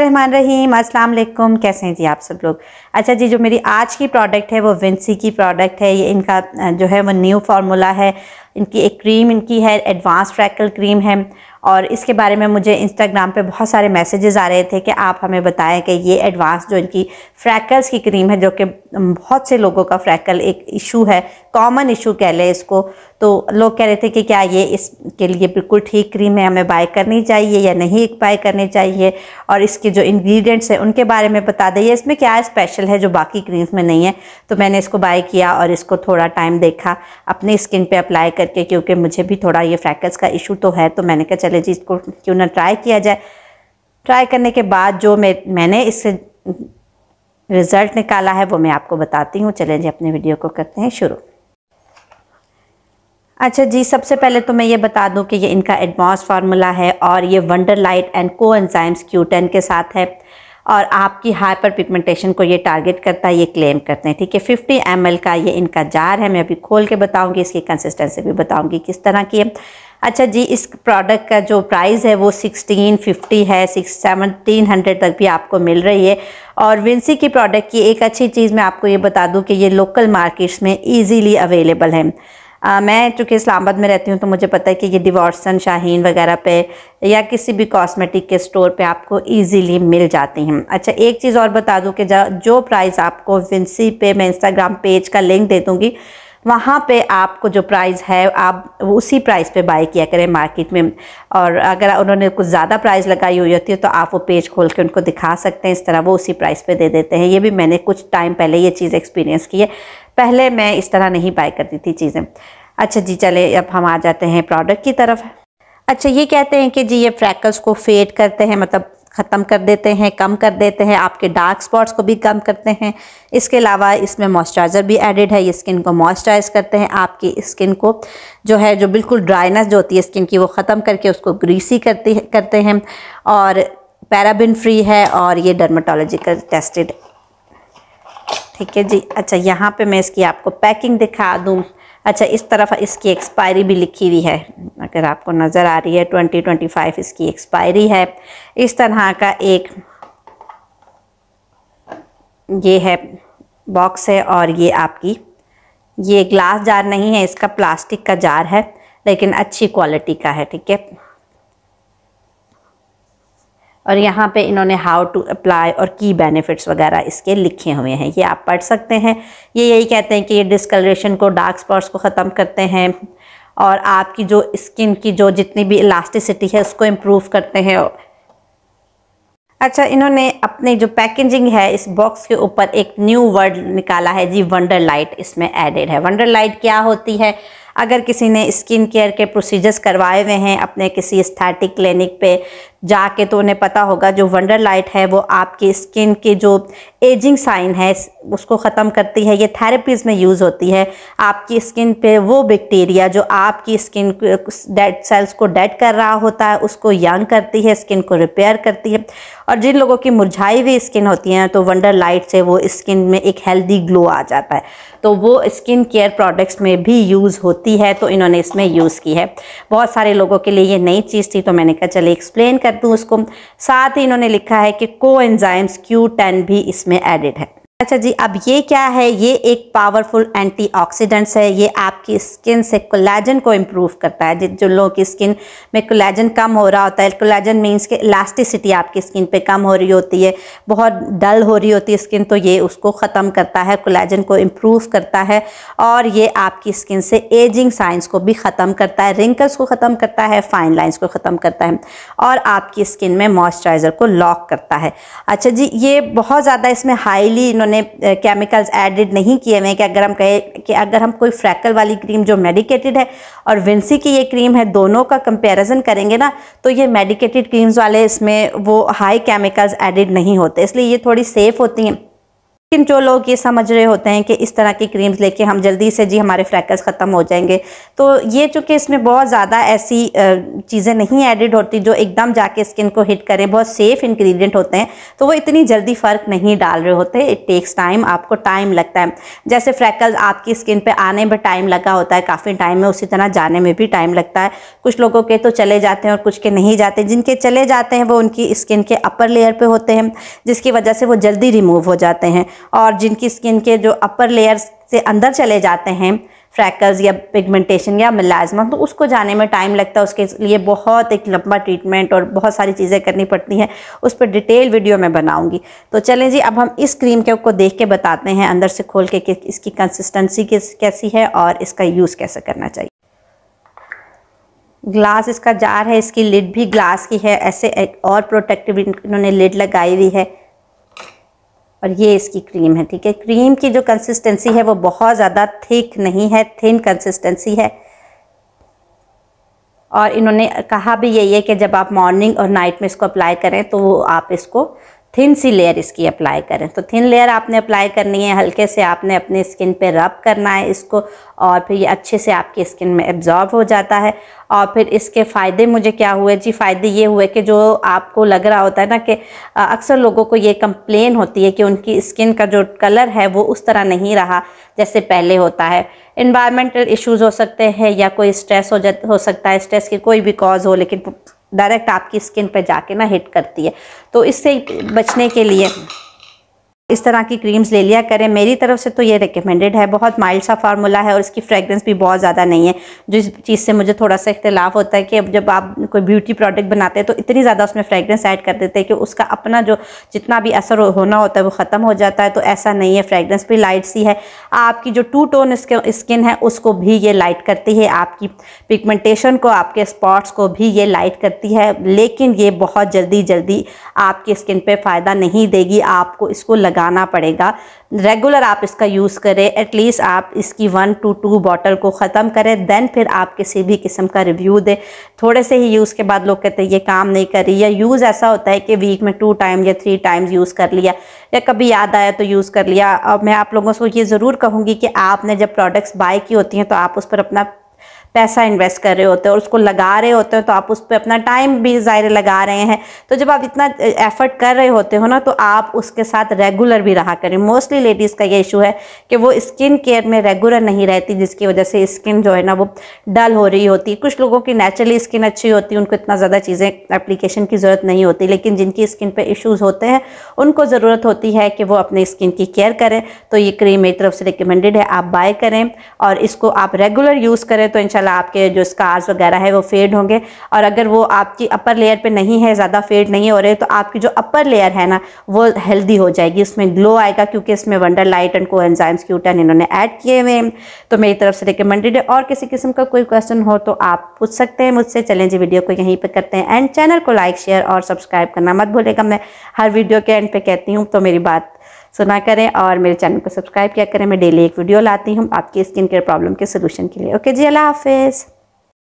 रहीम अस्सलाम वालेकुम कैसे हैं जी आप सब लोग अच्छा जी जो मेरी आज की प्रोडक्ट है वो विंसी की प्रोडक्ट है ये इनका जो है वो न्यू फार्मूला है इनकी एक क्रीम इनकी है एडवांस फ्रैकल क्रीम है और इसके बारे में मुझे इंस्टाग्राम पे बहुत सारे मैसेजेस आ रहे थे कि आप हमें बताएं कि ये एडवांस जो इनकी फ्रैकल्स की क्रीम है जो कि बहुत से लोगों का फ्रैकल एक इशू है कॉमन इशू कह लें इसको तो लोग कह रहे थे कि क्या ये इसके लिए बिल्कुल ठीक क्रीम है हमें बाय करनी चाहिए या नहीं बाय करनी चाहिए और इसके जो इंग्रेडिएंट्स हैं उनके बारे में बता दें इसमें क्या स्पेशल है जो बाकी क्रीम्स में नहीं है तो मैंने इसको बाय किया और इसको थोड़ा टाइम देखा अपने स्किन पर अप्लाई करके क्योंकि मुझे भी थोड़ा ये फ्रैकस का इशू तो है तो मैंने कहा चले जी इसको क्यों ना ट्राई किया जाए ट्राई करने के बाद जो मैं मैंने इससे रिज़ल्ट निकाला है वो मैं आपको बताती हूँ चलें जी अपने वीडियो को करते हैं शुरू अच्छा जी सबसे पहले तो मैं ये बता दूं कि ये इनका एडवांस फार्मूला है और ये wonder light and coenzymes Q ten के साथ है और आपकी हाइपर पिगमेंटेशन को ये टारगेट करता है ये क्लेम करते हैं ठीक है 50 एम का ये इनका जार है मैं अभी खोल के बताऊंगी इसकी कंसिस्टेंसी भी बताऊंगी किस तरह की है अच्छा जी इस प्रोडक्ट का जो प्राइस है वो सिक्सटीन फिफ्टी है सिक्स सेवनटीन हंड्रेड तक भी आपको मिल रही है और विंसी की प्रोडक्ट की एक अच्छी चीज़ मैं आपको ये बता दूँ कि ये लोकल मार्केट्स में ईजीली अवेलेबल है आ, मैं चूँकि इस्लामाबाद में रहती हूँ तो मुझे पता है कि ये डिवॉर्सन शाहीन वगैरह पे या किसी भी कॉस्मेटिक के स्टोर पे आपको इजीली मिल जाती हैं अच्छा एक चीज़ और बता दूँ कि जो प्राइस आपको विंसी पे मैं इंस्टाग्राम पेज का लिंक दे दूँगी वहाँ पे आपको जो प्राइस है आप उसी प्राइस पे बाई किया करें मार्केट में और अगर उन्होंने कुछ ज़्यादा प्राइस लगाई हुई होती है तो आप वो पेज खोल के उनको दिखा सकते हैं इस तरह वो उसी प्राइस पे दे देते हैं ये भी मैंने कुछ टाइम पहले ये चीज़ एक्सपीरियंस की है पहले मैं इस तरह नहीं बाय करती थी चीज़ें अच्छा जी चले अब हम आ जाते हैं प्रोडक्ट की तरफ अच्छा ये कहते हैं कि जी ये फ्रैकल्स को फेड करते हैं मतलब ख़त्म कर देते हैं कम कर देते हैं आपके डार्क स्पॉट्स को भी कम करते हैं इसके अलावा इसमें मॉइस्चराइज़र भी एडेड है ये स्किन को मॉइस्चराइज़ करते हैं आपकी स्किन को जो है जो बिल्कुल ड्राइनेस जो होती है स्किन की वो ख़त्म करके उसको ग्रीसी करती करते हैं और पैराबिन फ्री है और ये डर्माटोलॉजिकल टेस्टेड ठीक है जी अच्छा यहाँ पे मैं इसकी आपको पैकिंग दिखा दूँ अच्छा इस तरफ इसकी एक्सपायरी भी लिखी हुई है अगर आपको नज़र आ रही है 2025 इसकी एक्सपायरी है इस तरह का एक ये है बॉक्स है और ये आपकी ये ग्लास जार नहीं है इसका प्लास्टिक का जार है लेकिन अच्छी क्वालिटी का है ठीक है और यहाँ पे इन्होंने हाउ टू अप्लाई और की बेनिफिट्स वगैरह इसके लिखे हुए हैं ये आप पढ़ सकते हैं ये यही कहते हैं कि ये डिसकलरेशन को डार्क स्पॉट्स को ख़त्म करते हैं और आपकी जो स्किन की जो जितनी भी इलास्टिसिटी है उसको इम्प्रूव करते हैं अच्छा इन्होंने अपने जो पैकेजिंग है इस बॉक्स के ऊपर एक न्यू वर्ड निकाला है जी वंडर लाइट इसमें एडेड है वंडर लाइट क्या होती है अगर किसी ने स्किन केयर के प्रोसीजर्स करवाए हुए हैं अपने किसी स्थैटिक क्लिनिक पे जाके तो उन्हें पता होगा जो वंडर लाइट है वो आपकी स्किन के जो एजिंग साइन है उसको ख़त्म करती है ये थेरेपीज़ में यूज़ होती है आपकी स्किन पे वो बैक्टीरिया जो आपकी स्किन डेड सेल्स को डेड कर रहा होता है उसको यंग करती है स्किन को रिपेयर करती है और जिन लोगों की मुरझाई हुई स्किन होती है तो वंडर लाइट से वो स्किन में एक हेल्दी ग्लो आ जाता है तो वो स्किन केयर प्रोडक्ट्स में भी यूज़ होती है तो इन्होंने इसमें यूज़ की है बहुत सारे लोगों के लिए ये नई चीज़ थी तो मैंने कहा चले एक्सप्लेन कर कर दूं उसको साथ ही इन्होंने लिखा है कि को एंजाइम्स क्यू टेन भी इसमें एडिड है अच्छा जी अब ये क्या है ये एक पावरफुल एंटीऑक्सीडेंट्स है ये आपकी स्किन से कोलेजन को इम्प्रूव करता है जो लोगों की स्किन में कोलेजन कम हो रहा होता है कोलाजन मीन्स के इलास्टिसिटी आपकी स्किन पे कम हो रही होती है बहुत डल हो रही होती है स्किन तो ये उसको ख़त्म करता है कोलाजन को इम्प्रूव करता है और ये आपकी स्किन से एजिंग साइंस को भी ख़त्म करता है रिंकल्स को ख़त्म करता है फाइन लाइन्स को ख़त्म करता है और आपकी स्किन में मॉइस्चराइज़र को लॉक करता है अच्छा जी ये बहुत ज़्यादा इसमें हाईली उन्होंने केमिकल्स एडिड नहीं किए हुए कि अगर हम कहें कि अगर हम कोई फ्रैकल वाली क्रीम जो मेडिकेटेड है और विंसी की ये क्रीम है दोनों का कंपैरिजन करेंगे ना तो ये मेडिकेटेड क्रीम्स वाले इसमें वो हाई केमिकल्स एडिड नहीं होते इसलिए ये थोड़ी सेफ़ होती हैं लेकिन जो लोग ये समझ रहे होते हैं कि इस तरह की क्रीम्स लेके हम जल्दी से जी हमारे फ्रैकल्स ख़त्म हो जाएंगे तो ये चूँकि इसमें बहुत ज़्यादा ऐसी चीज़ें नहीं एडिड होती जो एकदम जाके स्किन को हिट करें बहुत सेफ़ इंग्रेडिएंट होते हैं तो वो इतनी जल्दी फ़र्क नहीं डाल रहे होते इट टेक्स टाइम आपको टाइम लगता है जैसे फ्रैकल्स आपकी स्किन पर आने में टाइम लगा होता है काफ़ी टाइम में उसी तरह जाने में भी टाइम लगता है कुछ लोगों के तो चले जाते हैं और कुछ के नहीं जाते जिनके चले जाते हैं वो उनकी स्किन के अपर लेयर पर होते हैं जिसकी वजह से वो जल्दी रिमूव हो जाते हैं और जिनकी स्किन के जो अपर लेयर्स से अंदर चले जाते हैं फ्रैकल्स या पिगमेंटेशन या मिलाजमा तो उसको जाने में टाइम लगता है उसके लिए बहुत एक लंबा ट्रीटमेंट और बहुत सारी चीज़ें करनी पड़ती हैं उस पर डिटेल वीडियो मैं बनाऊंगी तो चलें जी अब हम इस क्रीम के को देख के बताते हैं अंदर से खोल के कि इसकी कंसिस्टेंसी किस कैसी है और इसका यूज़ कैसे करना चाहिए ग्लास इसका जार है इसकी लिड भी ग्लास की है ऐसे और प्रोटेक्टिव इन्होंने लिड लगाई हुई है और ये इसकी क्रीम है ठीक है क्रीम की जो कंसिस्टेंसी है वो बहुत ज़्यादा थिक नहीं है थिन कंसिस्टेंसी है और इन्होंने कहा भी यही है कि जब आप मॉर्निंग और नाइट में इसको अप्लाई करें तो आप इसको थिन सी लेयर इसकी अप्लाई करें तो थिन लेयर आपने अप्लाई करनी है हल्के से आपने अपने स्किन पे रब करना है इसको और फिर ये अच्छे से आपकी स्किन में एब्जॉर्ब हो जाता है और फिर इसके फ़ायदे मुझे क्या हुए जी फ़ायदे ये हुए कि जो आपको लग रहा होता है ना कि अक्सर लोगों को ये कंप्लेन होती है कि उनकी स्किन का जो कलर है वो उस तरह नहीं रहा जैसे पहले होता है इन्वायरमेंटल इश्यूज़ हो सकते हैं या कोई स्ट्रेस हो जा हो सकता है स्ट्रेस की कोई भी कॉज हो लेकिन डायरेक्ट आपकी स्किन पे जाके ना हिट करती है तो इससे बचने के लिए इस तरह की क्रीम्स ले लिया करें मेरी तरफ से तो ये रिकमेंडेड है बहुत माइल्ड सा फार्मूला है और इसकी फ्रेगरेंस भी बहुत ज़्यादा नहीं है जो इस चीज़ से मुझे थोड़ा सा इख्तलाफ होता है कि जब आप कोई ब्यूटी प्रोडक्ट बनाते हैं तो इतनी ज़्यादा उसमें फ्रेगरेंस ऐड कर देते हैं कि उसका अपना जो जितना भी असर होना होता है वो ख़त्म हो जाता है तो ऐसा नहीं है फ्रेगरेंस भी लाइट सी है आपकी जो टू टोन स्किन है उसको भी ये लाइट करती है आपकी पिगमेंटेशन को आपके स्पॉट्स को भी ये लाइट करती है लेकिन ये बहुत जल्दी जल्दी आपकी स्किन पर फ़ायदा नहीं देगी आपको इसको लगाना पड़ेगा रेगुलर आप इसका यूज़ करें एटलीस्ट आप इसकी वन टू टू बॉटल को ख़त्म करें देन फिर आप किसी भी किस्म का रिव्यू दें थोड़े से ही यूज़ के बाद लोग कहते हैं ये काम नहीं कर रही या यूज़ ऐसा होता है कि वीक में टू टाइम या थ्री टाइम्स यूज़ कर लिया या कभी याद आया तो यूज़ कर लिया और मैं आप लोगों से ये ज़रूर कहूँगी कि आपने जब प्रोडक्ट्स बाय की होती हैं तो आप उस पर अपना पैसा इन्वेस्ट कर रहे होते हैं और उसको लगा रहे होते हैं तो आप उस पर अपना टाइम भी ज़ाहिर लगा रहे हैं तो जब आप इतना एफर्ट कर रहे होते हो ना तो आप उसके साथ रेगुलर भी रहा करें मोस्टली लेडीज़ का ये इशू है कि वो स्किन केयर में रेगुलर नहीं रहती जिसकी वजह से स्किन जो है ना वो डल हो रही होती है कुछ लोगों की नेचुरली स्किन अच्छी होती है उनको इतना ज़्यादा चीज़ें एप्लीकेशन की ज़रूरत नहीं होती लेकिन जिनकी स्किन पर इशूज़ होते हैं उनको ज़रूरत होती है कि वो अपने स्किन की केयर करें तो ये क्रीम मेरी तरफ से रिकमेंडेड है आप बाय करें और इसको आप रेगुलर यूज़ करें तो इन इनशाला आपके जो स्कार्स वगैरह है वो फेड होंगे और अगर वो आपकी अपर लेयर पे नहीं है ज़्यादा फेड नहीं हो रहे तो आपकी जो अपर लेयर है ना वो हेल्दी हो जाएगी उसमें ग्लो आएगा क्योंकि इसमें wonder light and coenzymes Q ten इन्होंने ऐड किए हुए हैं तो मेरी तरफ से रिकमेंडेड है और किसी किस्म का कोई क्वेश्चन हो तो आप पूछ सकते हैं मुझसे चलें जी वीडियो को यहीं पर करते हैं एंड चैनल को लाइक शेयर और सब्सक्राइब करना मत भूलेगा मैं हर वीडियो के एंड पे कहती हूँ तो मेरी बात सुना करें और मेरे चैनल को सब्सक्राइब किया करें मैं डेली एक वीडियो लाती हूँ आपकी स्किन केयर प्रॉब्लम के सोल्यूशन के लिए ओके जी अल्लाह हाफिज़